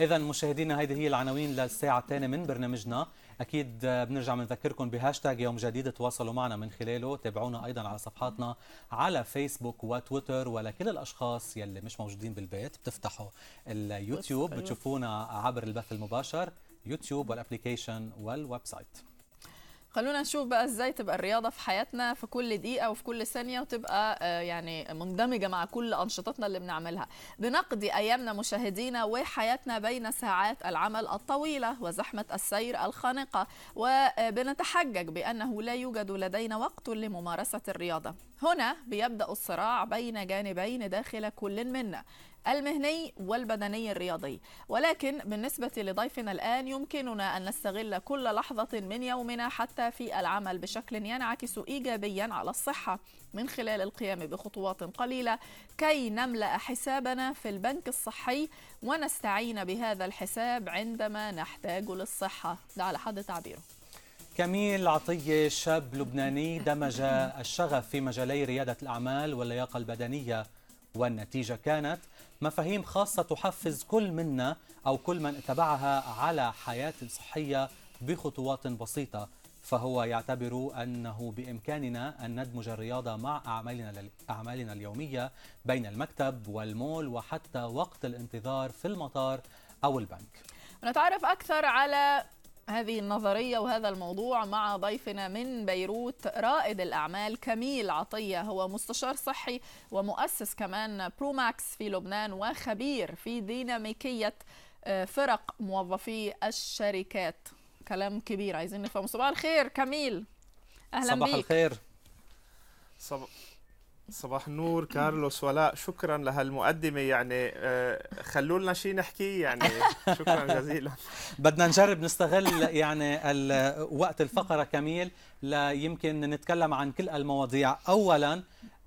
إذا مشاهدينا هذه هي العناوين للساعة الثانية من برنامجنا أكيد آه، بنرجع بنذكركم بهاشتاج يوم جديد تواصلوا معنا من خلاله تابعونا أيضا على صفحاتنا على فيسبوك وتويتر ولكل الأشخاص يلي مش موجودين بالبيت بتفتحوا اليوتيوب بتشوفونا عبر البث المباشر يوتيوب والابلكيشن والويب سايت خلونا نشوف بقى ازاي تبقى الرياضه في حياتنا في كل دقيقه وفي كل ثانيه وتبقى آه، يعني مندمجه مع كل انشطتنا اللي بنعملها بنقضي ايامنا مشاهدينا وحياتنا بين ساعات العمل الطويله وزحمه السير الخانقه وبنتحجج آه، بانه لا يوجد لدينا وقت لممارسه الرياضه هنا بيبدا الصراع بين جانبين داخل كل منا المهني والبدني الرياضي ولكن بالنسبة لضيفنا الآن يمكننا أن نستغل كل لحظة من يومنا حتى في العمل بشكل ينعكس إيجابيا على الصحة من خلال القيام بخطوات قليلة كي نملأ حسابنا في البنك الصحي ونستعين بهذا الحساب عندما نحتاج للصحة ده على حد تعبيره كميل عطية شاب لبناني دمج الشغف في مجالي ريادة الأعمال واللياقة البدنية والنتيجة كانت مفاهيم خاصة تحفز كل منا أو كل من اتبعها على حياة صحية بخطوات بسيطة فهو يعتبر أنه بإمكاننا أن ندمج الرياضة مع أعمالنا, أعمالنا اليومية بين المكتب والمول وحتى وقت الانتظار في المطار أو البنك نتعرف أكثر على هذه النظرية وهذا الموضوع مع ضيفنا من بيروت رائد الأعمال كميل عطية هو مستشار صحي ومؤسس كمان بروماكس في لبنان وخبير في ديناميكية آه، فرق موظفي الشركات كلام كبير عايزين نفهم صباح الخير كميل أهلا صباح بيك. الخير صب... صباح النور كارلوس ولاء شكرا لهالمقدمة يعني آه، خلوا لنا شيء نحكيه يعني شكرا جزيلا بدنا نجرب نستغل يعني وقت الفقرة كميل ليمكن نتكلم عن كل المواضيع أولا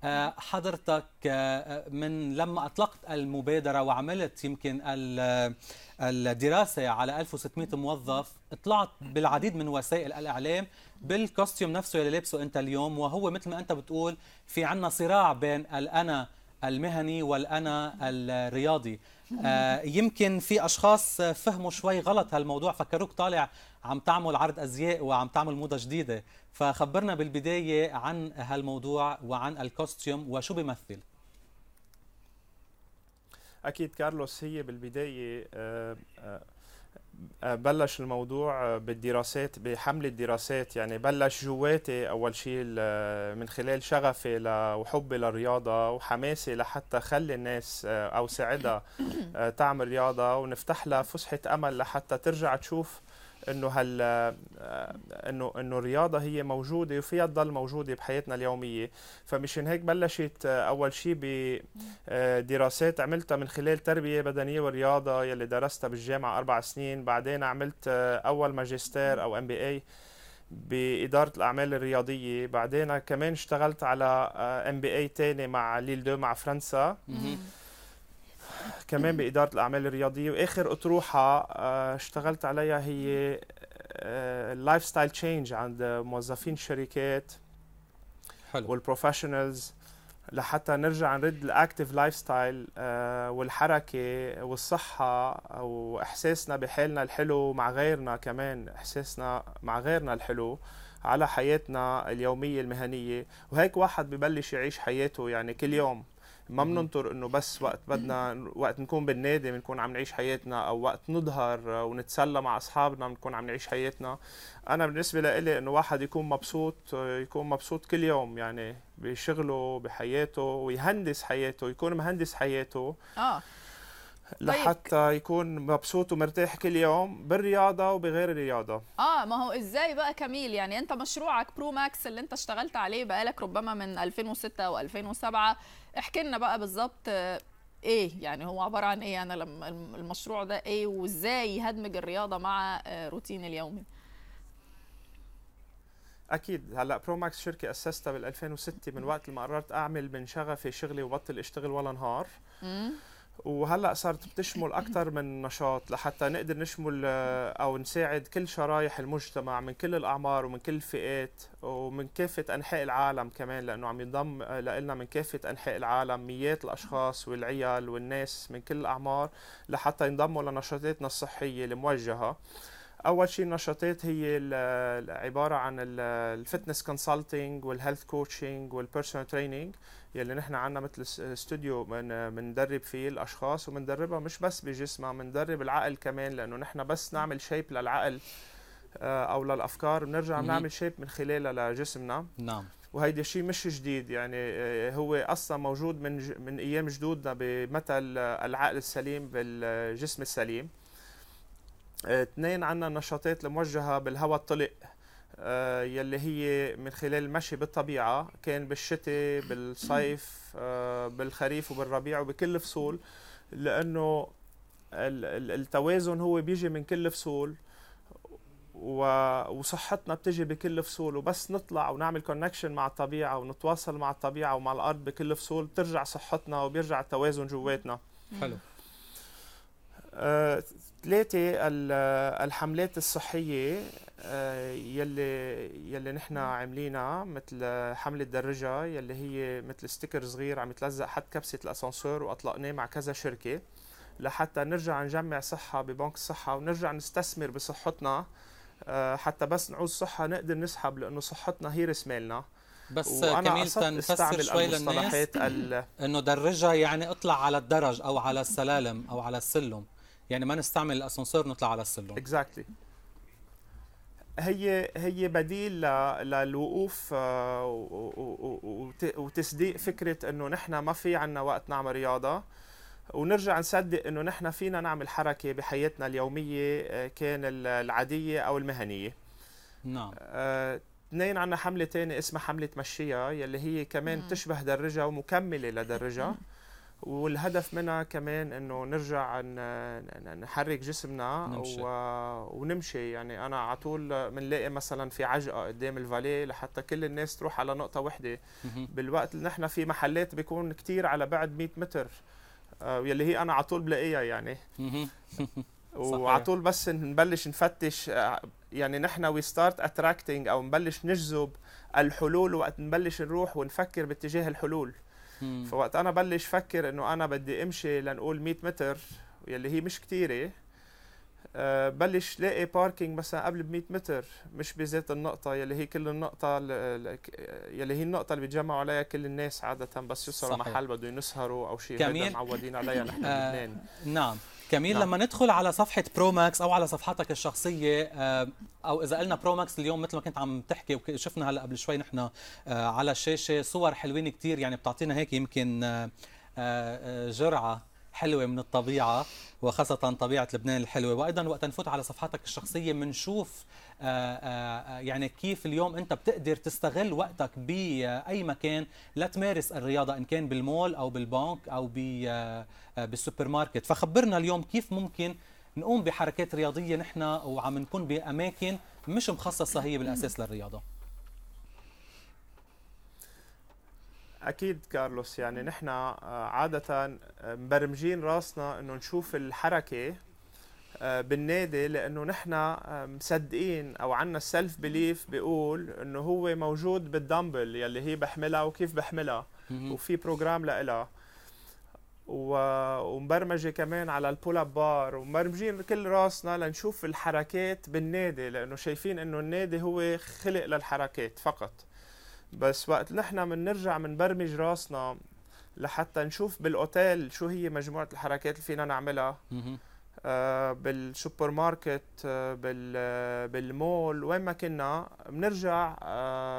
آه، حضرتك آه، من لما أطلقت المبادرة وعملت يمكن آه، الدراسة على 1600 موظف طلعت بالعديد من وسائل الإعلام بالكوستيوم نفسه اللي لابسه أنت اليوم وهو مثل ما أنت بتقول في عنا صراع بين الأنا المهني والأنا الرياضي آه، يمكن في أشخاص فهموا شوي غلط هالموضوع فكروك طالع عم تعمل عرض أزياء وعم تعمل موضة جديدة فخبرنا بالبداية عن هالموضوع وعن الكوستيوم وشو بيمثل أكيد كارلوس هي بالبداية آه، آه، بلش الموضوع بالدراسات بحمل الدراسات يعني بلش جواتي اول شيء من خلال شغفي وحبي للرياضه وحماسي لحتى خلي الناس او ساعدها تعمل رياضه ونفتح لها فسحه امل لحتى ترجع تشوف انه هال آه، انه انه الرياضه هي موجوده وفيها تضل موجوده بحياتنا اليوميه فمشان هيك بلشت آه، اول شيء بدراسات آه، عملتها من خلال تربيه بدنيه ورياضه يلي درستها بالجامعه اربع سنين بعدين عملت اول ماجستير او ام بي اي بإدارة الأعمال الرياضية بعدين كمان اشتغلت على ام بي اي تاني مع ليل دو مع فرنسا كمان باداره الاعمال الرياضيه واخر اطروحه آه، اشتغلت عليها هي اللايف ستايل تشينج عند موظفين الشركات حلو والبروفيشنالز لحتى نرجع نرد الاكتف لايف ستايل والحركه والصحه واحساسنا بحالنا الحلو مع غيرنا كمان احساسنا مع غيرنا الحلو على حياتنا اليوميه المهنيه وهيك واحد ببلش يعيش حياته يعني كل يوم ما بننطر انه بس وقت بدنا وقت نكون بالنادي بنكون عم نعيش حياتنا او وقت نظهر ونتسلى مع اصحابنا بنكون عم نعيش حياتنا انا بالنسبه لي انه واحد يكون مبسوط يكون مبسوط كل يوم يعني بشغله بحياته ويهندس حياته يكون مهندس حياته اه طيب. لحتى يكون مبسوط ومرتاح كل يوم بالرياضه وبغير الرياضه اه ما هو ازاي بقى كميل يعني انت مشروعك برو ماكس اللي انت اشتغلت عليه بقالك ربما من 2006 او 2007 احكي لنا بقى بالظبط ايه يعني هو عباره عن ايه انا لما المشروع ده ايه وازاي هدمج الرياضه مع روتين اليومي اكيد هلا برو ماكس شركه اسستها بال 2006 من وقت ما قررت اعمل من شغفي شغلي وبطل اشتغل ولا نهار وهلا صارت بتشمل اكثر من نشاط لحتى نقدر نشمل آه، او نساعد كل شرايح المجتمع من كل الاعمار ومن كل الفئات ومن كافه انحاء العالم كمان لانه عم ينضم آه، لنا من كافه انحاء العالم ميات الاشخاص والعيال والناس من كل الاعمار لحتى ينضموا لنشاطاتنا الصحيه الموجهه اول شيء النشاطات هي عباره عن الفتنس كونسلتنج والهيلث كوتشنج والبيرسونال تريننج يلي نحن عندنا مثل استوديو من بندرب فيه الاشخاص وبندربها مش بس بجسمها بندرب العقل كمان لانه نحن بس نعمل شيب للعقل آه، او للافكار بنرجع بنعمل شيب من خلالها لجسمنا نعم وهيدا شيء مش جديد يعني آه، هو اصلا موجود من من ايام جدودنا بمثل العقل السليم بالجسم السليم اثنين عندنا النشاطات الموجهة بالهواء الطلق آه، يلي هي من خلال المشي بالطبيعة كان بالشتاء بالصيف آه، بالخريف وبالربيع وبكل فصول لأنه التوازن هو بيجي من كل فصول وصحتنا بتجي بكل فصول وبس نطلع ونعمل كونكشن مع الطبيعة ونتواصل مع الطبيعة ومع الأرض بكل فصول بترجع صحتنا وبيرجع التوازن جواتنا حلو ثلاثة الحملات الصحية آه، يلي يلي نحن عاملينها مثل حملة درجة يلي هي مثل ستيكر صغير عم يتلزق حد كبسة الاسانسور واطلقناه مع كذا شركة لحتى نرجع نجمع صحة ببنك الصحة ونرجع نستثمر بصحتنا آه، حتى بس نعوز صحة نقدر نسحب لأنه صحتنا هي رأس مالنا بس كميل تنفسر شوي للناس انه درجة يعني اطلع على الدرج او على السلالم او على السلم يعني ما نستعمل الاسانسير نطلع على السلم اكزاكتلي هي هي بديل للوقوف آه، وتصديق فكره انه نحن ما في عنا وقت نعمل رياضه ونرجع نصدق انه نحن فينا نعمل حركه بحياتنا اليوميه آه، كان العاديه او المهنيه نعم آه، اثنين عنا حمله ثانيه اسمها حمله مشيها يلي هي كمان نعم. تشبه درجه ومكمله لدرجه والهدف منها كمان انه نرجع نحرك جسمنا نمشي. و... ونمشي يعني انا على طول بنلاقي مثلا في عجقه قدام الفاليه لحتى كل الناس تروح على نقطه وحده بالوقت اللي نحن في محلات بيكون كتير على بعد 100 متر آه، يلي هي انا على طول بلاقيها يعني وعلى طول بس نبلش نفتش آه، يعني نحن وي ستارت اتراكتنج او نبلش نجذب الحلول وقت نبلش نروح ونفكر باتجاه الحلول فوقت انا بلش فكر انه انا بدي امشي لنقول 100 متر يلي هي مش كتيره أه بلش لاقي باركينج مثلا قبل ب 100 متر مش بذات النقطه يلي هي كل النقطه يلي هي النقطه اللي بيتجمعوا عليها كل الناس عاده بس يوصلوا محل بدهم ينسهروا او شيء كميل معودين عليها نحن آه، بلبنان نعم كمين نعم. لما ندخل على صفحه برو ماكس او على صفحتك الشخصيه آه، او اذا قلنا برو ماكس اليوم مثل ما كنت عم تحكي وشفنا هلا قبل شوي نحن آه، على الشاشه صور حلوين كتير يعني بتعطينا هيك يمكن آه، جرعه حلوة من الطبيعة وخاصة طبيعة لبنان الحلوة وأيضا وقت نفوت على صفحاتك الشخصية منشوف آه، آه، آه، يعني كيف اليوم أنت بتقدر تستغل وقتك بأي مكان لتمارس الرياضة إن كان بالمول أو بالبنك أو بالسوبر ماركت فخبرنا اليوم كيف ممكن نقوم بحركات رياضية نحن وعم نكون بأماكن مش مخصصة هي بالأساس للرياضة اكيد كارلوس يعني نحن آه، عاده آه، مبرمجين راسنا انه نشوف الحركه آه، بالنادي لانه نحن مصدقين او عندنا السلف بليف بيقول انه هو موجود بالدمبل يلي هي بحملها وكيف بحملها وفي بروجرام لإلها ومبرمجه كمان على البول اب بار ومبرمجين كل راسنا لنشوف الحركات بالنادي لانه شايفين انه النادي هو خلق للحركات فقط بس وقت نحن بنرجع بنبرمج راسنا لحتى نشوف بالاوتيل شو هي مجموعه الحركات اللي فينا نعملها آه بالسوبر ماركت آه،, آه بالمول وين ما كنا بنرجع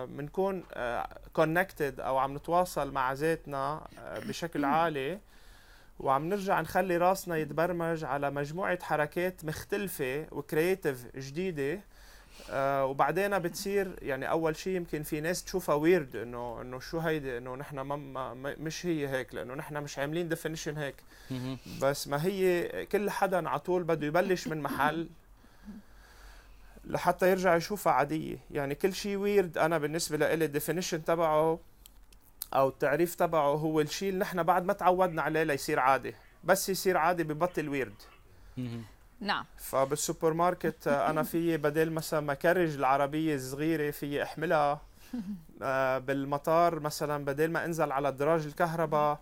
بنكون آه كونكتد آه، او عم نتواصل مع ذاتنا آه، بشكل عالي وعم نرجع نخلي راسنا يتبرمج على مجموعه حركات مختلفه وكرياتيف جديده آه، وبعدين بتصير يعني اول شيء يمكن في ناس تشوفها ويرد انه انه شو هيدي انه نحن ما مش هي هيك لانه نحن مش عاملين ديفينيشن هيك بس ما هي كل حدا على طول بده يبلش من محل لحتى يرجع يشوفها عاديه يعني كل شيء ويرد انا بالنسبه لإلي الديفينيشن تبعه او التعريف تبعه هو الشيء اللي نحن بعد ما تعودنا عليه ليصير عادي بس يصير عادي ببطل ويرد نعم فبالسوبر ماركت آه، انا في بدل مثلا ما كرج العربيه الصغيره في احملها آه، بالمطار مثلا بدل ما انزل على الدراج الكهرباء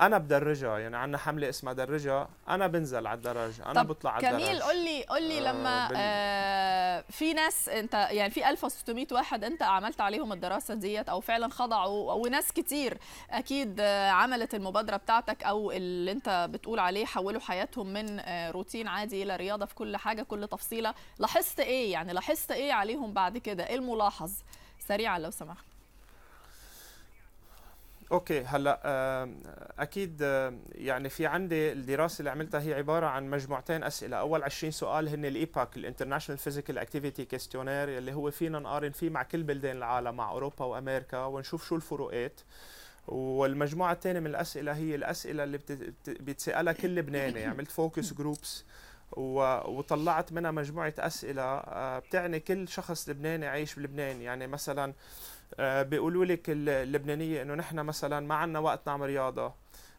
انا بدرجها يعني عندنا حمله اسمها درجها انا بنزل على الدرج انا بطلع على الدرج كميل قول لي قول لي آه، لما بال... آه في ناس انت يعني في 1600 واحد انت عملت عليهم الدراسه ديت او فعلا خضعوا وناس كتير اكيد آه، عملت المبادره بتاعتك او اللي انت بتقول عليه حولوا حياتهم من آه، روتين عادي الى رياضه في كل حاجه كل تفصيله لاحظت ايه يعني لاحظت ايه عليهم بعد كده ايه الملاحظ سريعا لو سمحت اوكي هلا اكيد يعني في عندي الدراسه اللي عملتها هي عباره عن مجموعتين اسئله اول 20 سؤال هن الايباك الانترناشونال فيزيكال اكتيفيتي كيستيونير اللي هو فينا نقارن فيه مع كل بلدان العالم مع اوروبا وامريكا ونشوف شو الفروقات والمجموعه الثانيه من الاسئله هي الاسئله اللي بتسالها كل لبناني عملت فوكس جروبس وطلعت منها مجموعه اسئله آه، بتعني كل شخص لبناني عايش بلبنان يعني مثلا آه، بيقولوا لك اللبنانيه انه نحن مثلا ما عندنا وقت نعمل رياضه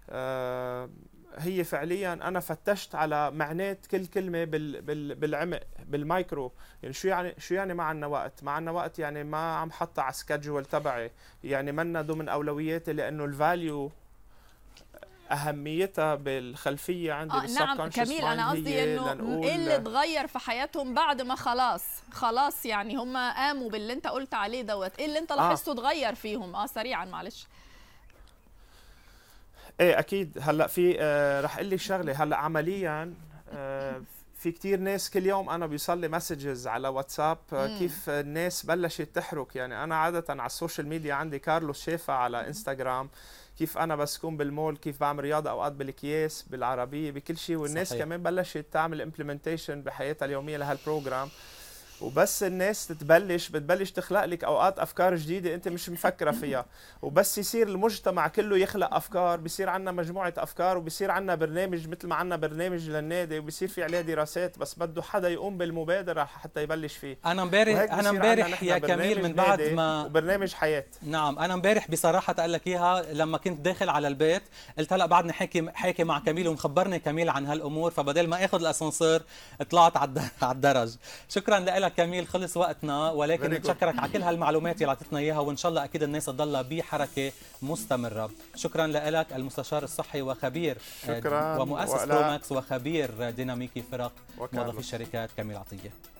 آه، هي فعليا انا فتشت على معنات كل كلمه بال بال بالعمق بالمايكرو يعني شو يعني شو يعني ما عندنا وقت ما عندنا وقت يعني ما عم حطها على السكجول تبعي يعني منا ضمن اولوياتي لانه الفاليو اهميتها بالخلفيه عندي آه نعم كميل انا قصدي انه ايه اللي اتغير في حياتهم بعد ما خلاص خلاص يعني هم قاموا باللي انت قلت عليه دوت ايه اللي انت آه. لاحظته آه. اتغير فيهم اه سريعا معلش ايه اكيد هلا في آه رح اقول لك شغله هلا عمليا آه في كتير ناس كل يوم انا بيوصل لي مسجز على واتساب آه، مم. كيف الناس بلشت تحرك يعني انا عاده على السوشيال ميديا عندي كارلوس شيفا على انستغرام آه كيف انا كون بالمول كيف بعمل رياضه اوقات بالاكياس بالعربيه بكل شيء والناس صحيح. كمان بلشت تعمل امبلمنتيشن بحياتها اليوميه لهالبروجرام وبس الناس تتبلش بتبلش تخلق لك اوقات افكار جديده انت مش مفكره فيها وبس يصير المجتمع كله يخلق افكار بصير عندنا مجموعه افكار وبصير عندنا برنامج مثل ما عندنا برنامج للنادي وبصير في عليه دراسات بس بده حدا يقوم بالمبادره حتى يبلش فيه انا امبارح انا امبارح يا كميل من بعد ما وبرنامج حياه نعم انا امبارح بصراحه قال لك اياها لما كنت داخل على البيت قلت هلا بعدني حاكي حاكي مع كميل ومخبرني كميل عن هالامور فبدل ما اخذ الاسانسير طلعت على الدرج شكرا لك لك كميل خلص وقتنا ولكن نتشكرك على كل هالمعلومات اللي اعطيتنا اياها وان شاء الله اكيد الناس تضلها بحركه مستمره شكرا لك المستشار الصحي وخبير شكرا ومؤسس كوماكس وخبير ديناميكي فرق موظفي الشركات كميل عطيه